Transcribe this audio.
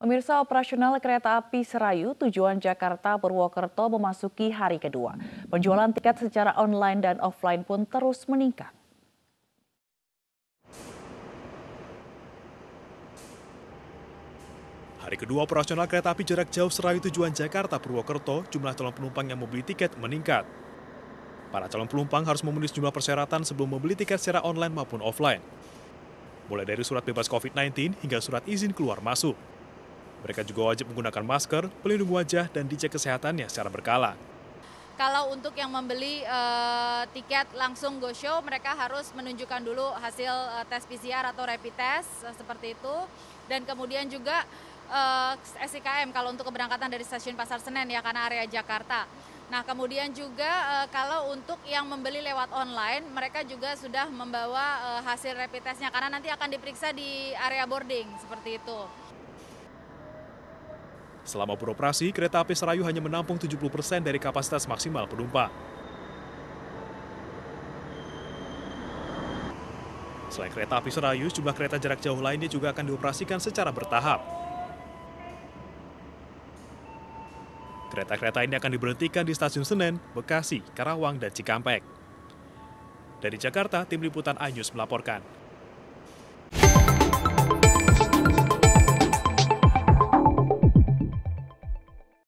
Pemirsa operasional kereta api Serayu tujuan Jakarta Purwokerto memasuki hari kedua. Penjualan tiket secara online dan offline pun terus meningkat. Hari kedua operasional kereta api jarak jauh Serayu tujuan Jakarta Purwokerto, jumlah calon penumpang yang membeli tiket meningkat. Para calon penumpang harus memenuhi sejumlah persyaratan sebelum membeli tiket secara online maupun offline. Mulai dari surat bebas COVID-19 hingga surat izin keluar masuk. Mereka juga wajib menggunakan masker, pelindung wajah, dan dicek kesehatannya secara berkala. Kalau untuk yang membeli e, tiket langsung go show, mereka harus menunjukkan dulu hasil e, tes PCR atau rapid test e, seperti itu, dan kemudian juga e, SIKM kalau untuk keberangkatan dari stasiun Pasar Senen ya karena area Jakarta. Nah, kemudian juga e, kalau untuk yang membeli lewat online, mereka juga sudah membawa e, hasil rapid testnya karena nanti akan diperiksa di area boarding seperti itu. Selama beroperasi, kereta api Serayu hanya menampung 70% dari kapasitas maksimal penumpang. Selain kereta api Serayu, jumlah kereta jarak jauh lainnya juga akan dioperasikan secara bertahap. Kereta-kereta ini akan diberhentikan di Stasiun Senen, Bekasi, Karawang, dan Cikampek. Dari Jakarta, Tim Liputan iNews melaporkan.